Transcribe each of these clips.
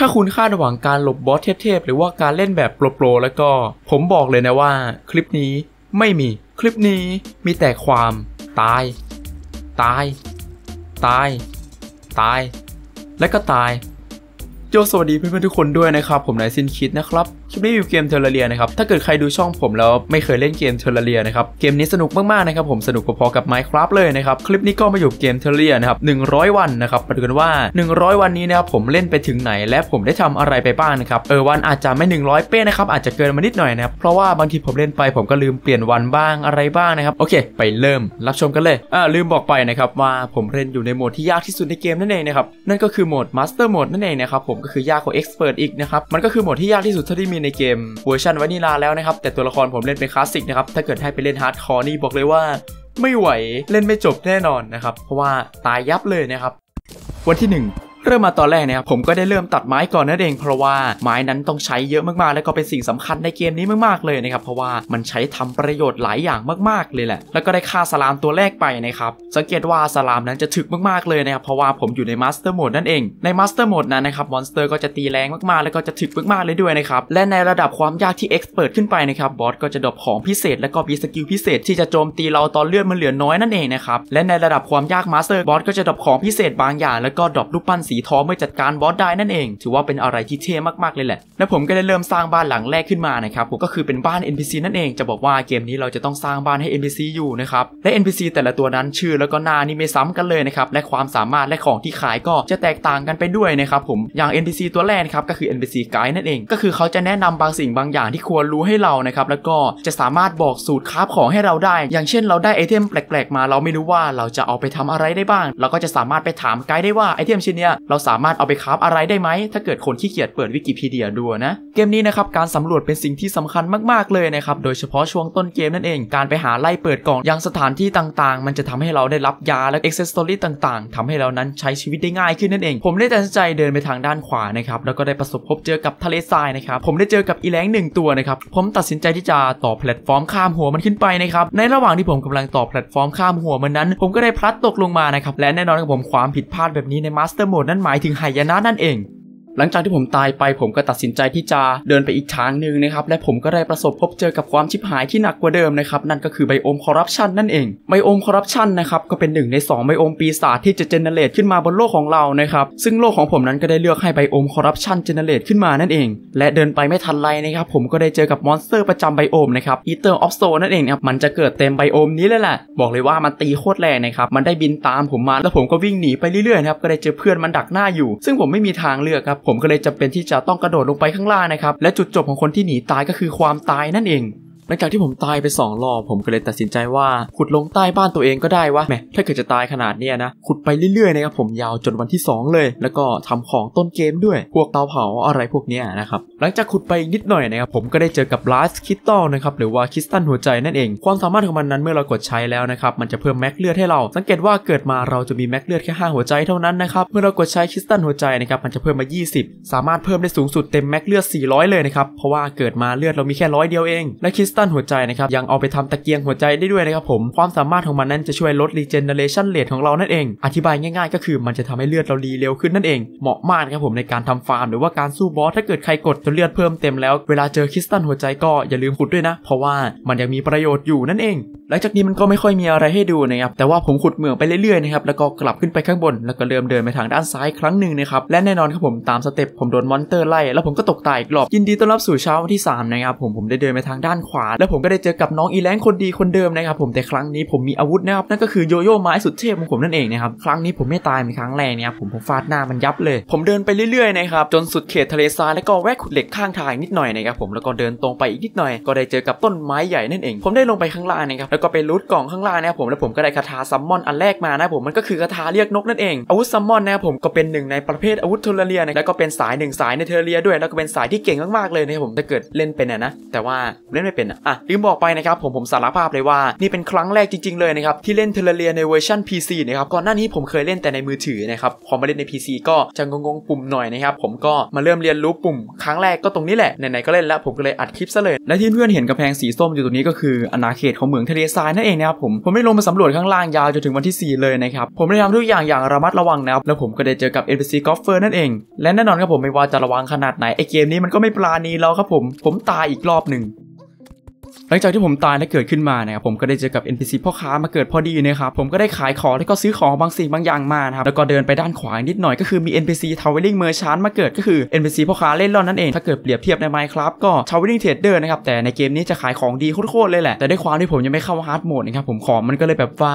ถ้าคุณคาดหวังการหลบบอสเทพๆ หรือว่าการเล่นแบบโปร ๆ แล้วก็ผมบอกเลยนะว่าคลิปนี้ไม่มีคลิปนี้มีแต่ความตาย ตาย ตาย ตาย และก็ตาย โจสวัสดีเพื่อนๆทุกคนด้วยนะครับผมนายสินคิดนะครับคลิปนีวิวเกมเทอร์เรียนะครับถ้าเกิดใครดูช่องผมแล้วไม่เคยเล่นเกมเทอร์เรียนะครับเกมนี้สนุกมากๆนะครับผมสนุกพอๆกับ Minecraft เลยนะครับคลิปนี้ก็มาอยู่เกมเทอร์เรียนะครับ100 วันนะครับมาดูกันว่า 100 วันนี้นะครับผมเล่นไปถึงไหน และผมได้ทำอะไรไปบ้างนะครับเออวันอาจจะไม่ 100 เป้นะครับอาจจะเกินมานิดหน่อยนะครับเพราะว่าบางทีผมเล่นไป ผมก็ลืมเปลี่ยนวันบ้างอะไรบ้างนะครับโอเค ไปเริ่มรับชมกันเลยอ่าลืมบอกไปนะครับว่าผมเล่นอยู่ในโหมดที่ยากที่สุดในเกมนั่นเองนะครับนั่นก็คือโหมด Master Mode นั่นเองนะครับผมก็คือยากกว่า Expert อีกนะครับมันก็คือโหมดที่ยากที่สุดที่มีในเกมเวอร์ชันวานิลาแล้วนะครับ แต่ตัวละครผมเล่นเป็นคลาสสิกนะครับ ถ้าเกิดให้ไปเล่นฮาร์ดคอร์นี่บอกเลยว่า ไม่ไหวเล่นไม่จบแน่นอนนะครับ เพราะว่าตายยับเลยนะครับ วันที่ 1เริ่มมาตอนแรกเนี่ยผมก็ได้เริ่มตัดไม้ก่อนนั่นเองเพราะว่า ไม้นั้นต้องใช้เยอะมากๆ แล้วก็เป็นสิ่งสำคัญในเกมนี้มากๆเลยนะครับเพราะว่ามันใช้ทำประโยชน์หลายอย่างมากๆ เลยแหละ แล้วก็ได้ฆ่าสลามตัวแรกไปนะครับสังเกตว่าสลามนั้นจะถึกมากๆเลยนะครับเพราะว่าผมอยู่ในมาสเตอร์โหมดนั่นเองในมาสเตอร์โหมดนั้นนะครับมอนสเตอร์ก็จะตีแรงมากๆ แล้วก็จะถึกมากๆเลยด้วยนะครับและในระดับความยากที่เอ็กซ์เปิดขึ้นไปนะครับบอสก็จะดรอปของพิเศษ และก็มีสกิลพิเศษ ที่จะโจมตีเราตอนเลือดมันเหลือน้อยนั่นเองนะครับและในระดับความยากมาสเตอร์บอสก็จะดรอปของพิเศษบางอย่างแล้วก็ดรอปรูปปั้นสีทองเมื่อจัดการบอสได้นั่นเองถือว่าเป็นอะไรที่เท่มากๆเลยแหละและผมก็ได้เริ่มสร้างบ้านหลังแรกขึ้นมานะครับผมก็คือเป็นบ้าน NPC นั่นเอง จะบอกว่าเกมนี้เราจะต้องสร้างบ้านให้ NPC อยู่นะครับและ NPC แต่ละตัวนั้นชื่อแล้วก็หน้านี่ไม่ซ้ำกันเลยนะครับและความสามารถและของที่ขายก็จะแตกต่างกันไปด้วยนะครับผมอย่าง NPC ตัวแรกครับก็คือ NPC Guide นั่นเองก็คือเขาจะแนะนำบางสิ่งบางอย่างที่ควรรู้ให้เรานะครับแล้วก็จะสามารถบอกสูตรคราฟของให้เราได้ อย่างเช่นเราได้ไอเทมแปลกๆ มาเราไม่รู้ว่าเราจะเอาไปทำอะไรได้บ้าง เราก็จะสามารถไปถามไกด์ได้ว่าไอเทมชิ้นนี้เราสามารถเอาไปคราฟอะไรได้ไหม ถ้าเกิดคนขี้เกียจเปิดวิกิพีเดียดูนะ เกมนี้นะครับการสำรวจเป็นสิ่งที่สำคัญมากๆเลยนะครับ โดยเฉพาะช่วงต้นเกมนั่นเองการไปหาไล่เปิดกล่องยังสถานที่ต่างๆ มันจะทำให้เราได้รับยาและเอ็กเซสซอรี่ต่างๆ ทำให้เรานั้นใช้ชีวิตได้ง่ายขึ้นนั่นเอง ผมได้ตัดสินใจเดินไปทางด้านขวานะครับแล้วก็ได้ประสบพบเจอกับทะเลทรายนะครับผมได้เจอกับอีแรงหนึ่งตัวนะครับผมตัดสินใจที่จะต่อแพลตฟอร์มข้ามหัวมันขึ้นไปนะครับในระหว่างที่ผมกำลังต่อแพลตฟอร์มข้ามหัวมันนั้น ผมก็ได้พลัดตกลงมานะครับและแน่นอนครับผมความผิดพลาดแบบนี้ในมาสเตอร์โหมดนั่นหมายถึงหายนะนั่นเองหลังจากที่ผมตายไปผมก็ตัดสินใจที่จะเดินไปอีกทางหนึ่งนะครับและผมก็ได้ประสบพบเจอกับความชิบหายที่หนักกว่าเดิมนะครับนั่นก็คือไบโอมคอร์รัปชันนั่นเองไบโอมคอร์รัปชันนะครับก็เป็นหนึ่งใน2ไบโอมปีศาจที่จะเจเนเรตขึ้นมาบนโลกของเรานะครับซึ่งโลกของผมนั้นก็ได้เลือกให้ไบโอมคอร์รัปชันเจเนเรตขึ้นมานั่นเองและเดินไปไม่ทันไรนะครับผมก็ได้เจอกับมอนสเตอร์ประจำไบโอมนะครับอีเตอร์ออฟโซนั่นเองครับมันจะเกิดเต็มไบโอมนี้เลยแหละบอกเลยว่ามันตีโคตรแรงนะครับมันได้บินตามผมมาแล้วผมก็วิ่งหนีไปเรื่อยๆครับก็ได้เจอเพื่อนมันดักหน้าอยู่ซึ่งผมไม่มีทางเลือกครับผมก็เลยจำเป็นที่จะต้องกระโดดลงไปข้างล่างนะครับ และจุดจบของคนที่หนีตายก็คือความตายนั่นเองหลังจากที่ผมตายไป2รอบผมก็เลยตัดสินใจว่าขุดลงใต้บ้านตัวเองก็ได้วะแมมถ้าเกิดจะตายขนาดเนี้ยนะ ขุดไปเรื่อยๆนะครับผมยาวจนวันที่ 2 เลย แล้วก็ทำของต้นเกมด้วยพวกเตาเผาอะไรพวกเนี้ยนะครับ หลังจากขุดไปนิดหน่อยนะครับ ผมก็ได้เจอกับลาสคิตตอลนะครับหรือว่าคิสตันหัวใจนั่นเอง ความสามารถของมันนั้นเมื่อเรากดใช้แล้วนะครับมันจะเพิ่มแม็กเลือดให้เราสังเกตว่าเกิดมาเราจะมีแม็กเลือดแค่5หัวใจเท่านั้นนะครับเมื่อเรากดใช้คิสตันหัวใจนะครับมันจะเพิ่มมา 20 สามารถเพิ่มได้สูงสุดเต็มแม็กเลือด400เลยนะครับเพราะว่าเกิดมาเลือดเรามีแค่ร้อยเดียวเองและคิสตันหัวใจนะครับ ยังเอาไปทำตะเกียงหัวใจได้ด้วยนะครับผม ความสามารถของมันนั้นจะช่วยลดรีเจนเนเรชันเลทของเรานั่นเอง อธิบายง่ายๆก็คือมันจะทำให้เลือดเรารีเร็วขึ้นนั่นเองเหมาะมากครับผมในการทำฟาร์ม หรือว่าการสู้บอสถ้าเกิดใครกดจนเลือดเพิ่มเต็มแล้วเวลาเจอคริสตันหัวใจก็ อย่าลืมขุดด้วยนะ เพราะว่ามันยังมีประโยชน์อยู่นั่นเอง หลังจากนี้มันก็ไม่ค่อยมีอะไรให้ดูนะครับแต่ว่าผมขุดเหมืองไปเรื่อยๆนะครับแล้วก็กลับขึ้นไปข้างบนแล้วก็เริ่มเดินไปทางด้านซ้ายครั้งหนึ่งนะครับและแน่นอนครับผมตามสเต็ปผมโดนมอนเตอร์ไล่แล้วผมก็ตกตายอีกรอบยินดีต้อนรับสู่เช้าวันที่3นะครับผมผมได้เดินไปทางด้านขวาาแล้วผมก็ได้เจอกับน้องอีแลงคนดีคนเดิมนะครับผมแต่ครั้งนี้ผมมีอาวุธนะครับ นั่นก็คือโยโย่ไม้สุดเทพของผมนั่นเองนะครับครั้งนี้ผมไม่ตายเป็นครั้งแรกนะครับผมผมฟาดหน้ามันยับเลย ผมเดินไปเรื่อยๆนะครับจนสุดเขตทะเลทรายแล้วก็แวะขุดเหล็กข้างทางนิดหน่อยนะครับผมแล้วก็เดินตรงไปอีกนิดหน่อย ก็ได้เจอกับต้นไม้ใหญ่นั่นเอง ผมได้ลงไปข้างล่างนะครับแล้วก็ไปลุดกล่องข้างล่างนะครับผมแล้วผมก็ได้คาถาซัมมอนอันแรกมานะผมมันก็คือคาถาเรียกนกนั่นเองอาวุธซัมมอนนะครับผมก็เป็นหนึ่งในประเภทอาวุธทเเรียนะแล้วก็เป็นสายหนึ่งสายในเทเรียด้วยแล้วก็เป็นสายที่เก่งมากๆเลยนะครับผมถ้าเกิดเล่นเป็นนะแต่ว่า เล่นไม่เป็นอะอ่ะ ลืมบอกไปนะครับผมผมสารภาพเลยว่า นี่เป็นครั้งแรกจริงๆ เลยนะครับที่เล่นเทเลเรียในเวอร์ชัน PC นะครับก่อนหน้านี้ผมเคยเล่นแต่ในมือถือนะครับพอมาเล่นใน PC ก็จะงงๆปุ่มหน่อยนะครับผมก็มาเริ่มเรียนรู้ปุ่ม ครั้งแรกก็ตรงนี้แหละไหนๆก็เล่นแล้วผมก็เลยอัดคลิปซะเลยและที่เพื่อนเห็นกระแพงสีส้มอยู่ตรงนี้ก็คืออาณาเขตของเมืองเทเลซายนั่นเองนะครับผมผมไม่ลงมาสำรวจข้างล่างยาวจนถึงวันที่ 4 เลยนะครับผมได้ทำทุกอย่างอย่างระมัดระวังนะครับแล้วผมก็ได้เจอกับ NPC Golfer นั่นเอง และแน่นอนครับผมไม่ว่าจะระวังขนาดไหนไอเกมนี้มันก็ไม่ปราณีเราครับผมผมตายอีกรอบหนึ่งหลังจากที่ผมตายและเกิดขึ้นมานะครับ ผมก็ได้เจอกับ NPC พ่อค้ามาเกิดพอดีนะครับ ผมก็ได้ขายของแล้วก็ซื้อของบางสิ่งบางอย่างมาครับ แล้วก็เดินไปด้านขวาอีกนิดหน่อยก็คือมี NPC t r ว v e l i ิงเมอร์ชานมาเกิดก็คือ NPC พ่อค้าเล่นร่อนนั่นเอง ถ้าเกิดเปรียบเทียบในไมค์ครับก็ t r a ิ e งเทรดเดอร์นะครับแต่ในเกมนี้จะขายของดีโคตรๆ เลยแหละแต่ด้วยความที่ผมยังไม่เข้าฮาร์ดโหมดนะครับผมของมันก็เลยแบบว่า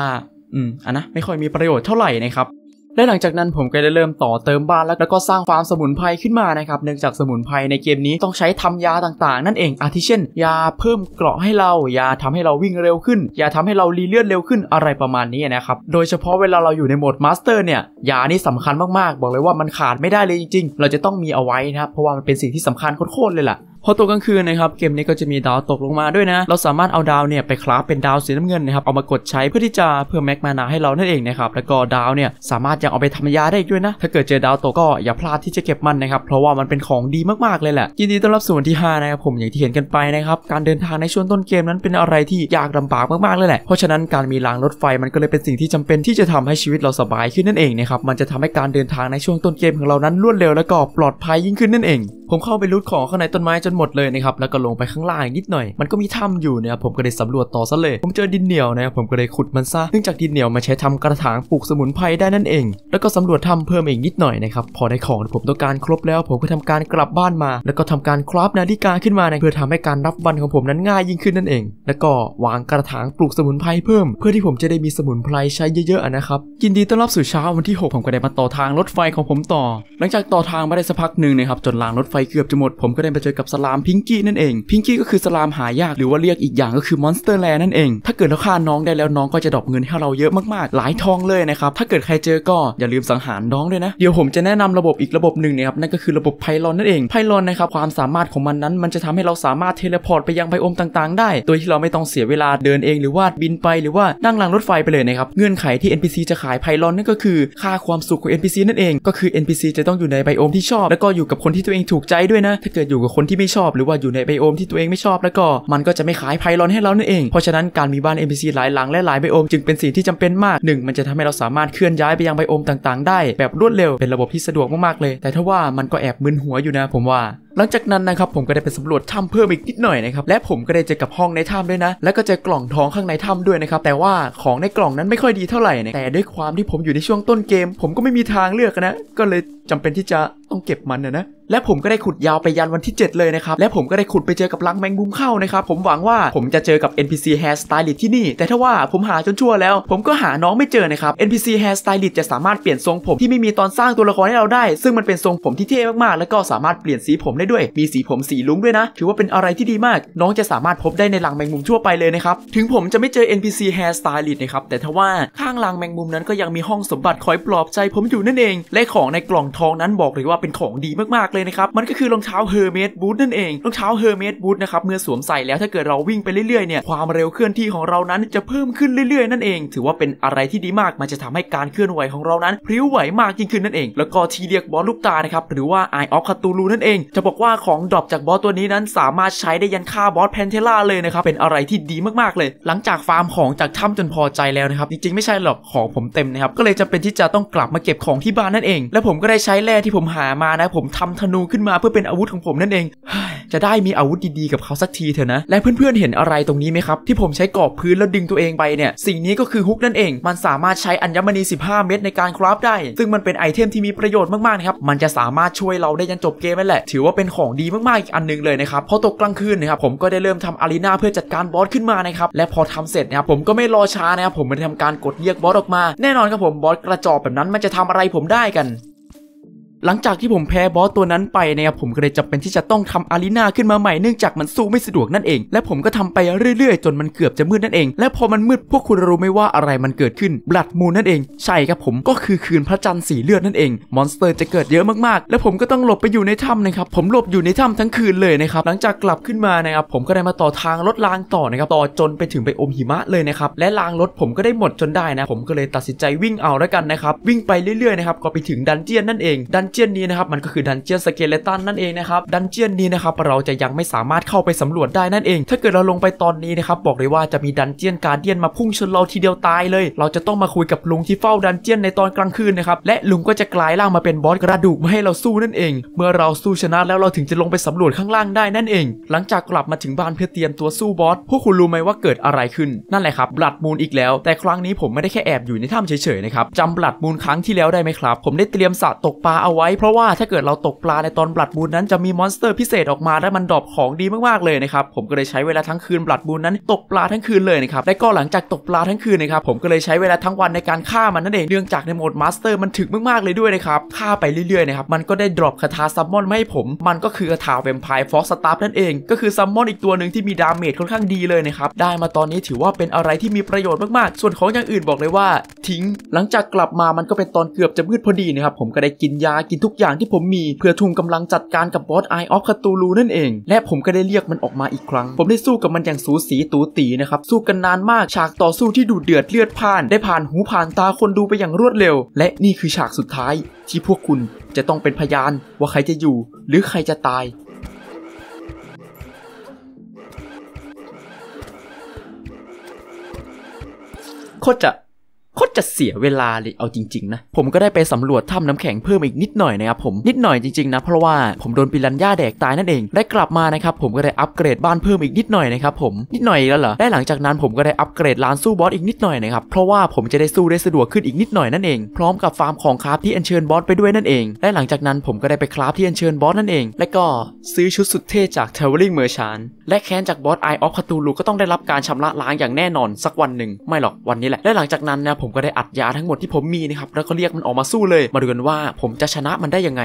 อืมอ่ะนะไม่ค่อยมีประโยชน์เท่าไหร่นะครับและหลังจากนั้นผมก็ได้เริ่มต่อเติมบ้าน แล้วก็สร้างฟาร์มสมุนไพรขึ้นมานะครับเนื่องจากสมุนไพรในเกมนี้ต้องใช้ทำยาต่างๆ นั่นเองอาทิเช่น ยาเพิ่มเกราะให้เรา ยาทำให้เราวิ่งเร็วขึ้น ยาทำให้เรารีเลือดเร็วขึ้นอะไรประมาณนี้นะครับ โดยเฉพาะเวลาเราอยู่ในโหมดมาสเตอร์เนี่ยยานี่สำคัญมากๆ บอกเลยว่ามันขาดไม่ได้เลยจริง ๆ เราจะต้องมีเอาไว้นะครับเพราะว่ามันเป็นสิ่งที่สำคัญโคตรๆเลยล่ะพอตกกลางคืนนะครับ เกมนี้ก็จะมีดาวตกลงมาด้วยนะ เราสามารถเอาดาวเนี่ยไปคราฟเป็นดาวสีน้ำเงินนะครับ เอามากดใช้เพื่อที่จะเพิ่มแม็กมานาให้เรานั่นเองนะครับ แล้วก็ดาวเนี่ยสามารถยังเอาไปทำยาได้ด้วยนะ ถ้าเกิดเจอดาวตกก็อย่าพลาดที่จะเก็บมันนะครับเพราะว่ามันเป็นของดีมากๆเลยแหละยินดีต้อนรับสู่วันที่5นะครับผมอย่างที่เห็นกันไปนะครับ การเดินทางในช่วงต้นเกมนั้นเป็นอะไรที่ยากลาบากมากๆเลยแหละเพราะฉะนั้นการมีรางรถไฟมันก็เลยเป็นสิ่งที่จำเป็นที่จะทำให้ชีวิตเราสบายขึ้นนั่นเองนะครับมันจะทำให้การเดินทางในช่วงต้นเกมของเรานั้นรวดเร็วและก็ปลอดภัยยิ่งขึ้นนั่นเองผมเข้าไปลูดของข้างในต้นไม้จนหมดเลยนะครับ แล้วก็ลงไปข้างล่างนิดหน่อยมันก็มีถ้าอยู่นะครับผมก็ได้สำรวจต่อซะเลยผมเจอดินเหนียวนะครับผมก็ได้ขุดมันซะเนื่องจากดินเหนียวมาใช้ทำกระถางปลูกสมุนไพรได้นั่นเองแล้วก็สำรวจถ้าเพิ่มอีกนิดหน่อยนะครับพอได้ของผมต้องการครบแล้ว ผมก็ทำการกลับบ้านมา แล้วก็ทำการคราฟนาฬิกาขึ้นมานะเพื่อทำให้การรับวันของผมนั้นง่าย ยิ่งขึ้นนั่นเอง แล้วก็วางกระถางปลูกสมุนไพรเพิ่ม เพื่อที่ผมจะได้มีสมุนไพรใช้เยอะๆนะครับยินดีต้อนรับสู่เช้าวันที่6ผมก็ได้มาต่อทางรถไฟของผมต่อ หลังจากต่อทางมาได้สักพักหนึ่งนะครับจนรางรถไฟเกือบจะหมดผมก็ได้ไปเจอกับสลามพิงกี้นั่นเอง พิงกี้ก็คือสลามหายากหรือว่าเรียกอีกอย่างก็คือมอนสเตอร์แลนนั่นเอง ถ้าเกิดเราฆ่าน้องได้แล้วน้องก็จะดอกเงินให้เราเยอะมากๆ หลายทองเลยนะครับถ้าเกิดใครเจอก็อย่าลืมสังหารน้องด้วยนะเดี๋ยวผมจะแนะนำระบบอีกระบบหนึ่งนะครับนั่นก็คือระบบไพลอนนั่นเองไพลอนนะครับความสามารถของมันนั้นมันจะทำให้เราสามารถเทเลพอร์ตไปยังไบโอมต่าง ๆ ได้ โดยที่เราไม่ต้องเสียเวลาเดินเอง หรือว่าบินไปหรือว่านั่งรางรถไฟไปเลยนะครับเงื่อนไขที่ NPC จะขายไพลอนนั่นก็คือ ค่าความสุขของ NPC นั่นเอง ก็คือ NPC จะต้องอยู่ในไบโอมที่ชอบ แล้วก็อยู่กับคนที่ตัวเองถูกกใจด้วยนะ ถ้าเกิดอยู่กับคนที่ไม่ชอบหรือว่าอยู่ในไบโอมที่ตัวเองไม่ชอบแล้วก็ มันก็จะไม่ขายไพลอนให้เรานั่นเอง เพราะฉะนั้นการมีบ้าน NPC หลายหลังและหลายไบโอมจึงเป็นสิ่งที่จำเป็นมาก1มันจะทำให้เราสามารถเคลื่อนย้ายไปยังไบโอมต่างๆได้แบบรวดเร็วเป็นระบบที่สะดวกมากๆเลย แต่ถ้าว่ามันก็แอบมึนหัวอยู่นะผมว่าหลังจากนั้นนะครับผมก็ได้ไปสำรวจถ้ำเพิ่มอีกนิดหน่อยนะครับ และผมก็ได้เจอกับห้องในถ้ำด้วยนะ แล้วก็เจอกล่องทองข้างในถ้ำด้วยนะครับ แต่ว่าของในกล่องนั้น ไม่ค่อยดีเท่าไหร่นะ แต่ด้วยความที่ผมอยู่ในช่วงต้นเกม ผมก็ไม่มีทางเลือกนะก็เลยจำเป็นที่จะ ต้องเก็บมันนะนะ และผมก็ได้ขุดยาวไปยันวันที่7เลยนะครับและผมก็ได้ขุดไปเจอกับลังแมงมุมเข้านะครับผมหวังว่าผมจะเจอกับ NPC Hair Stylist ที่นี่ แต่ถ้าว่าผมหาจนชั่วแล้ว ผมก็หาน้องไม่เจอนะครับ NPC Hair Stylist จะสามารถเปลี่ยนทรงผมที่ไม่มีตอนสร้างตัวละครให้เราได้ ซึ่งมันเป็นทรงผมที่เท่มากๆแล้วก็สามารถเปลี่ยนสีผมได้ได้ด้วยมีสีผมสีลุ้งด้วยนะ ถือว่าเป็นอะไรที่ดีมาก น้องจะสามารถพบได้ในรังแมงมุมทั่วไปเลยนะครับ ถึงผมจะไม่เจอ NPC Hair Stylist นะครับ แต่ถ้าว่าข้างรังแมงมุมนั้นก็ยังมีห้องสมบัติคอยปลอบใจผมอยู่นั่นเองและของในกล่องทองนั้นบอกเลยว่าเป็นของดีมากๆเลยนะครับ มันก็คือรองเท้า Hermes Boot นั่นเองรองเท้า Hermes Boot นะครับเมื่อสวมใส่แล้วถ้าเกิดเราวิ่งไปเรื่อยๆเนี่ยความเร็วเคลื่อนที่ของเรานั้น จะเพิ่มขึ้นเรื่อย ๆนั่นเอง ถือว่าเป็นอะไรที่ดีมากมันจะทำให้การเคลื่อนไหวของเรานั้นพริ้วไหวมากยิ่งขึ้นนั่นเอง แล้วก็ที่เรียกบอลลูกตานะครับหรือว่า Eye of Cthulhu นั่นเองจะบอกว่าของดรอปจากบอสตัวนี้นั้น สามารถใช้ได้ยันฆ่าบอสแพนเทล่าเลยนะครับ เป็นอะไรที่ดีมาก ๆ เลย หลังจากฟาร์มของจากถ้ำจนพอใจแล้วนะครับ จริงๆ ไม่ใช่หรอกของผมเต็มนะครับ ก็เลยจำเป็นที่จะต้องกลับมาเก็บของที่บ้านนั่นเอง และผมก็ได้ใช้แร่ที่ผมหามานะ ผมทำธนูขึ้นมาเพื่อเป็นอาวุธของผมนั่นเองจะได้มีอาวุธดีๆกับเขาสักทีเถอะนะ และเพื่อนๆเห็นอะไรตรงนี้ไหมครับ ที่ผมใช้กรอบพื้นแล้วดึงตัวเองไปเนี่ย สิ่งนี้ก็คือฮุกนั่นเอง มันสามารถใช้อัญมณี 15 เม็ดในการคราฟได้ ซึ่งมันเป็นไอเทมที่มีประโยชน์มากๆนะครับ มันจะสามารถช่วยเราได้ยันจบเกมนั่นแหละ ถือว่าเป็นของดีมากๆอีกอันนึงเลยนะครับพอตกกลางคืนนะครับผมก็ได้เริ่มทำอารีนาเพื่อจัดการบอสขึ้นมานะครับและพอทำเสร็จนะครับผมก็ไม่รอช้านะครับผมมาทำการกดเรียกบอสออกมา แน่นอนครับผมบอสกระจอกแบบนั้นมันจะทำอะไรผมได้กันหลังจากที่ผมแพ้บอสตัวนั้นไปนะครับผมก็เลยจำเป็นที่จะต้องทำอารีนาขึ้นมาใหม่เนื่องจากมันสู้ไม่สะดวกนั่นเอง และผมก็ทำไปเรื่อยๆ จนมันเกือบจะมืดนั่นเอง และพอมันมืดพวกคุณรู้ไหมว่าอะไรมันเกิดขึ้นบลัดมูนนั่นเองใช่ครับผมก็คือคืนพระจันทร์สีเลือดนั่นเองมอนสเตอร์จะเกิดเยอะมากๆและผมก็ต้องหลบไปอยู่ในถ้ำนะครับผมหลบอยู่ในถ้ำทั้งคืนเลยนะครับหลังจากกลับขึ้นมานะครับผมก็ได้มาต่อทางรถรางต่อนะครับต่อจนไปถึงไปอมหิมะเลยนะครับและรางรถผมก็ได้หมดจนได้นะผมก็เลยตัดสินใจวิ่งเอาแล้วกันนะครับวิ่งไปเรื่อยๆนะครับก็ไปถึงดันเจียนนั่นเองดันเจียนนี้นะครับมันก็คือดันเจียนสเกเลตันนั่นเองนะครับดันเจียนนี้นะครับเราจะยังไม่สามารถเข้าไปสำรวจได้นั่นเอง ถ้าเกิดเราลงไปตอนนี้นะครับบอกเลยว่าจะมีดันเจียนการเดียนมาพุ่งชนเราทีเดียวตายเลย เราจะต้องมาคุยกับลุงที่เฝ้าดันเจียนในตอนกลางคืนนะครับและลุงก็จะกลายร่างมาเป็นบอสกระดูกมาให้เราสู้นั่นเองเมื่อเราสู้ชนะแล้วเราถึงจะลงไปสำรวจข้างล่างได้นั่นเองหลังจากกลับมาถึงบ้านเพื่อเตรียมตัวสู้บอสพวกคุณรู้ไหมว่าเกิดอะไรขึ้นนั่นแหละครับบลัดมูลอีกแล้ว แต่ครั้งนี้ผมไม่ได้แค่แอบอยู่ในถ้ำเฉยๆนะครับจำบลัดมูนครั้งที่แล้วได้ไหมครับ ผมได้เตรียมสระตกปลาเอาว้เพราะว่าถ้าเกิดเราตกปลาในตอนบลัดบูนนั้นจะมีมอนสเตอร์พิเศษออกมาและมันดรอปของดีมากๆเลยนะครับผมก็เลยใช้เวลาทั้งคืนบลัดบูนนั้นตกปลาทั้งคืนเลยนะครับและก็หลังจากตกปลาทั้งคืนนะครับผมก็เลยใช้เวลาทั้งวันในการฆ่ามันนั่นเองเนื่องจากในโหมดมาสเตอร์มันถึกมากๆเลยด้วยนะครับฆ่าไปเรื่อยๆนะครับมันก็ได้ดรอปคาถาซัมมอนมาให้ผมมันก็คือคาถาเวมไพร์ฟ็อกสตาร์นั่นเองก็คือซัมมอนอีกตัวหนึ่งที่มีดาเมจค่อนข้างดีเลยนะครับได้มาตอนนี้ถือว่าเป็นอะไรที่มีประโยชน์มากๆ ส่วนของอย่างอื่นบอกเลยว่า ทิ้งหลังจากกลับมามันก็เป็นตอนเกือบจะมืดพอดีนะครับผมก็ได้กินยาินทุกอย่างที่ผมมีเพื่อทุ่มกำลังจัดการกับบอสไอออฟคาตูลูนั่นเอง และผมก็ได้เรียกมันออกมาอีกครั้ง ผมได้สู้กับมันอย่างสูสีตูตีนะครับ สู้กันนานมากฉากต่อสู้ที่ดูเดือดเลือดพ่านได้ผ่านหูผ่านตาคนดูไปอย่างรวดเร็ว และนี่คือฉากสุดท้าย ที่พวกคุณจะต้องเป็นพยาน ว่าใครจะอยู่ หรือใครจะตาย โคตรจะคตรจะเสียเวลาเลยเอาจริงๆนะ ผมก็ได้ไปสำรวจถ้ำน้ำแข็ง เพิ่มอีกนิดหน่อยนะครับผม นิดหน่อยจริงๆนะ เพราะว่าผมโดนปิรันย่าแดกตายนั่นเอง ได้กลับมานะครับ ผมก็ได้อัปเกรดบ้านเพิ่มอีกนิดหน่อยนะครับผมนิดหน่อยแล้วเหรอได้หลังจากนั้นผมก็ได้อัปเกรดลานสู้บอส อีกนิดหน่อยนะครับเพราะว่าผมจะได้สู้ได้สะดวกขึ้นอีกนิดหน่อยนั่นเองพร้อมกับฟาร์มของคราฟที่อัญเชิญบอสไปด้วยนั่นเองได้หลังจากนั้นผมก็ได้ไปคราฟที่อัญเชิญบอสนั่นเองและก็ซื้อชุดสุดเท่จากเทเวลลิงเมอร์ชานและแค้นจากบอสไอออฟคาตูลูก็ต้องได้รับการชำระล้างอย่างแน่นอน สักวันหนึ่งไม่หรอกวันนี้แหละและหลังจากนั้นนะผมก็ได้อัดยาทั้งหมดที่ผมมีนะครับ แล้วก็เรียกมันออกมาสู้เลย มาดูกันว่าผมจะชนะมันได้ยังไง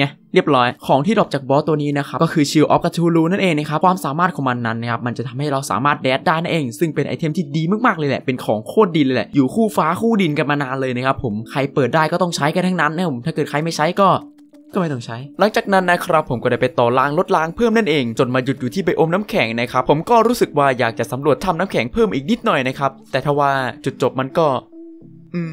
ไงเรียบร้อยของที่ดรอปจากบอสตัวนี้นะครับ ก็คือชิลออฟกับทูลูนั่นเองนะครับ ความสามารถของมันนั้นนะครับ มันจะทำให้เราสามารถแดดได้นั่นเอง ซึ่งเป็นไอเทมที่ดีมากๆเลยแหละเป็นของโคตรดีเลยแหละ อยู่คู่ฟ้าคู่ดินกันมานานเลยนะครับ ผมใครเปิดได้ ก็ต้องใช้กันทั้งนั้นนะผมถ้าเกิดใครไม่ใช้ก็ ก็ไม่ต้องใช้ หลังจากนั้นนะครับ ผมก็ได้ไปต่อลางลดลางเพิ่มนั่นเอง จนมาหยุดอยู่ที่ไปอมน้ำแข็งนะครับผมก็รู้สึกว่าอยากจะสำรวจทำน้ำแข็งเพิ่มอีกนิดหน่อยนะครับแต่ทว่าจุดจบมันก็ อืม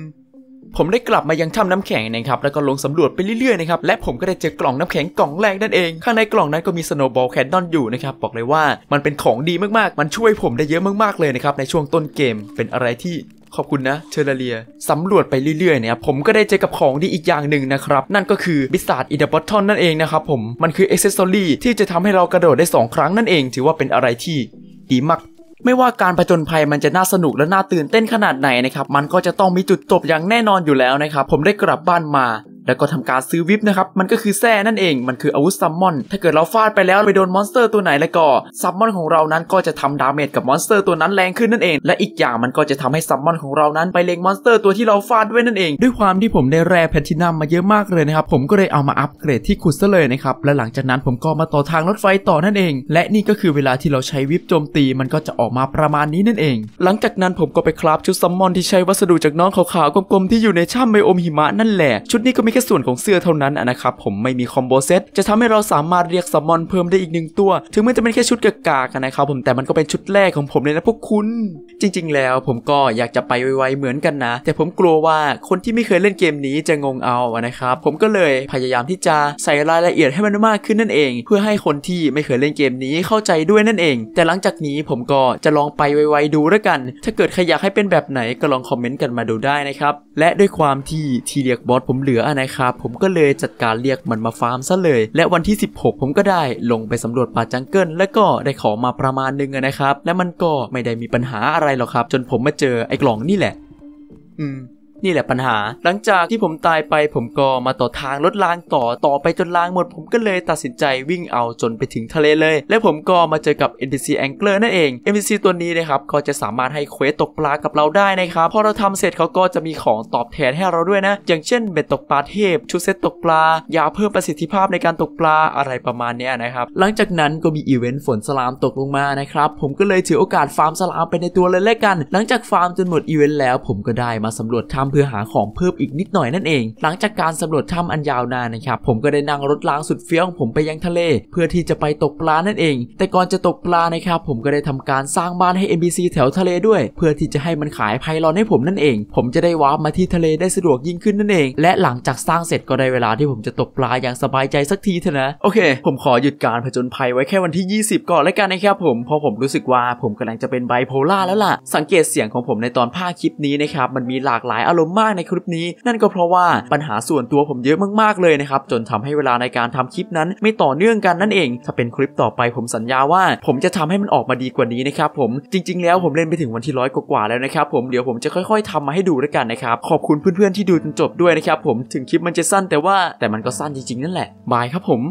ผมได้กลับมายังถ้ำน้ำแข็งนะครับแล้วก็ลงสำรวจไปเรื่อยๆนะครับ และผมก็ได้เจอกล่องน้ำแข็งกล่องแรกนั่นเองข้างในกล่องนั้นก็มีสโนว์บอลแคนนอนอยู่นะครับ บอกเลยว่ามันเป็นของดีมาก ๆ มันช่วยผมได้เยอะมาก ๆ เลยนะครับ ในช่วงต้นเกมเป็นอะไรที่ขอบคุณนะเชอร์เลียสำรวจไปเรื่อยๆเนี่ยผมก็ได้เจอกับของดีอีกอย่างหนึ่งนะครับนั่นก็คือบิสซาร์ดอินเดอร์บอททอนนั่นเองนะครับผมมันคือเอ็กเซสซอรี่ที่จะทำให้เรากระโดดได้ 2 ครั้งนั่นเอง ถือว่าเป็นอะไรที่ดีมากไม่ว่าการะจนภัยมันจะน่าสนุกและน่าตื่นเต้นขนาดไหนนะครับ มันก็จะต้องมีจุดจบอย่างแน่นอนอยู่แล้วนะครับ ผมได้กลับบ้านมาแล้วก็ทำการซื้อวิปนะครับมันก็คือแส้นั่นเอง มันคืออาวุธซัมมอน ถ้าเกิดเราฟาดไปแล้วไปโดนมอนสเตอร์ตัวไหนแล้วก็ซัมมอนของเรานั้นก็จะทำดาเมจกับมอนสเตอร์ตัวนั้นแรงขึ้นนั่นเองและอีกอย่างมันก็จะทำให้ซัมมอนของเรานั้นไปเล็งมอนสเตอร์ตัวที่เราฟาดด้วยนั่นเองด้วยความที่ผมได้แร่แพทินัมมาเยอะมากเลยนะครับผมก็เลยเอามาอัปเกรดที่ขุดซะเลยนะครับและหลังจากนั้นผมก็มาต่อทางรถไฟต่อนั่นเองและนี่ก็คือเวลาที่เราใช้วิปโจมตีมันก็จะออกมาประมาณนี้นั่นเอง หลังจากนั้น ผมก็ไปคราฟชุดซัมมอน ที่ใช้วัสดุจากน้องขาวๆกลมๆที่อยู่ในช่ำไมโอมหิมะนั่นแหละชุดนี้ก็มีแค่ส่วนของเสื้อเท่านั้นนะครับ ผมไม่มีคอมโบเซตจะทำให้เราสามารถเรียกซัมมอนเพิ่มได้อีกหนึ่งตัว ถึงมันจะเป็นแค่ชุดกากๆนะครับผมแต่มันก็เป็นชุดแรกของผมเลยนะพวกคุณ จริง ๆแล้วผมก็อยากจะไปไวๆเหมือนกันนะ แต่ผมกลัวว่าคนที่ไม่เคยเล่นเกมนี้จะงงเอานะครับ ผมก็เลยพยายามที่จะใส่รายละเอียดให้มันมากขึ้นนั่นเอง เพื่อให้คนที่ไม่เคยเล่นเกมนี้เข้าใจด้วยนั่นเอง แต่หลังจากนี้ผมก็จะลองไปไวๆ ดูแล้วกัน ถ้าเกิดใครอยากให้เป็นแบบไหนก็ลองคอมเมนต์กันมาดูได้นะครับและด้วยความที่ทีเรียกบอสผมเหลือนะครับผมก็เลยจัดการเรียกมันมาฟาร์มซะเลย และวันที่ 16 ผมก็ได้ลงไปสำรวจป่าจังเกิลและก็ได้ขอมาประมาณนึงนะครับ และมันก็ไม่ได้มีปัญหาอะไรหรอกครับ จนผมมาเจอไอ้กล่องนี่แหละ อืมนี่แหละปัญหา หลังจากที่ผมตายไปผมก็มาต่อทางรถรางต่อ ต่อไปจนรางหมดผมก็เลยตัดสินใจวิ่งเอาจนไปถึงทะเลเลย และผมก็มาเจอกับ NPC Angler นั่นเอง NPC ตัวนี้นะครับก็จะสามารถให้เควสตกปลากับเราได้นะครับพอเราทำเสร็จเขาก็จะมีของตอบแทนให้เราด้วยนะ อย่างเช่นเบ็ดตกปลาเทพชุดเซตตกปลายาเพิ่มประสิทธิภาพในการตกปลาอะไรประมาณนี้นะครับหลังจากนั้นก็มีอีเวนต์ฝนสลามตกลงมานะครับผมก็เลยถือโอกาสฟาร์มสลามไปในตัวเลยแล้วกัน หลังจากฟาร์มจนหมดอีเวนต์แล้วผมก็ได้มาสำรวจทํำเพื่อหาของเพิ่มอีกนิดหน่อยนั่นเอง หลังจากการสำรวจถ้ำอันยาวนานนะครับผมก็ได้นั่งรถล้างสุดเฟี้ยวของผมไปยังทะเล เพื่อที่จะไปตกปลานั่นเอง แต่ก่อนจะตกปลานะครับผมก็ได้ทำการสร้างบ้านให้ m b c แถวทะเลด้วย เพื่อที่จะให้มันขายไพลอนให้ผมนั่นเอง ผมจะได้วาร์ปมาที่ทะเลได้สะดวกยิ่งขึ้นนั่นเอง และหลังจากสร้างเสร็จก็ได้เวลาที่ผมจะตกปลาอย่างสบายใจสักทีเถอะนะโอเคผมขอหยุดการผจญภัยไว้แค่วันที่ 20 ก่อนแล้วกันนะครับผมเพราะผมรู้สึกว่าผมกำลังจะเป็นไบโพล่าแล้วล่ะสังเกตเสียงของผมในตอนภาคคลิปนี้นะครับมันมีหลากหลายอารลมมากในคลิปนี้ นั่นก็เพราะว่า ปัญหาส่วนตัวผมเยอะมากๆเลยนะครับจนทำให้เวลาในการทำคลิปนั้นไม่ต่อเนื่องกันนั่นเอง ถ้าเป็นคลิปต่อไปผมสัญญาว่า ผมจะทำให้มันออกมาดีกว่านี้นะครับผมจริง ๆแล้วผมเล่นไปถึงวันที่ร้อยกว่าแล้วนะครับผมเดี๋ยวผมจะค่อย ๆทำมาให้ดูด้วยกันนะครับขอบคุณเพื่อนๆที่ดูจนจบด้วยนะครับผมถึงคลิปมันจะสั้นแต่ว่าแต่มันก็สั้นจริงๆนั่นแหละบายครับผม